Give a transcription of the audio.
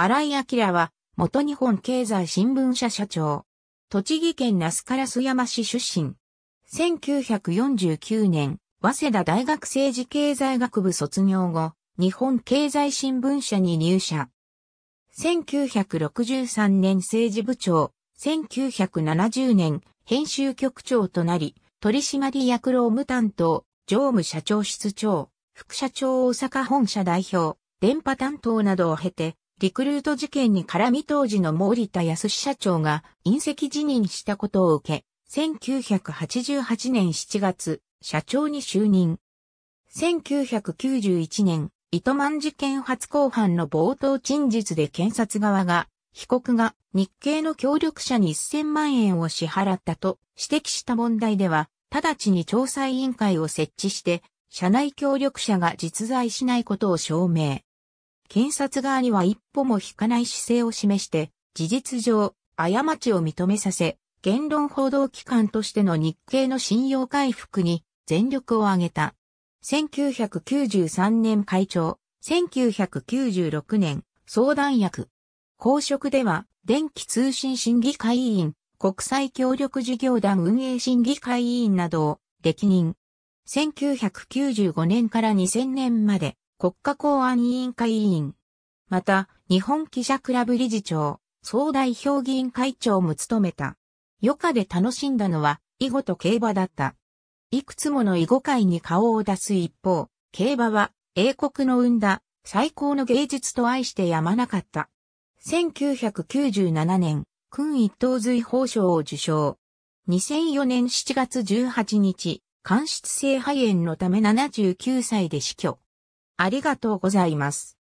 新井明は、元日本経済新聞社社長。栃木県那須烏山市出身。1949年、早稲田大学政治経済学部卒業後、日本経済新聞社に入社。1963年政治部長、1970年編集局長となり、取締役労務担当、常務社長室長、副社長大阪本社代表、電波担当などを経て、リクルート事件に絡み当時の森田康社長が隕石辞任したことを受け、1988年7月、社長に就任。1991年、糸満事件初公判の冒頭陳述で検察側が、被告が日系の協力者に1000万円を支払ったと指摘した問題では、直ちに調査委員会を設置して、社内協力者が実在しないことを証明。検察側には一歩も引かない姿勢を示して、事実上、過ちを認めさせ、言論報道機関としての日経の信用回復に全力を挙げた。1993年会長、1996年相談役。公職では、電気通信審議会委員、国際協力事業団運営審議会委員などを歴任。1995年から2000年まで、国家公安委員会委員。また、日本記者クラブ理事長、総代表議員会長も務めた。余暇で楽しんだのは、囲碁と競馬だった。いくつもの囲碁界に顔を出す一方、競馬は英国の生んだ最高の芸術と愛してやまなかった。1997年、君一等随法賞を受賞。2004年7月18日、間質性肺炎のため79歳で死去。ありがとうございます。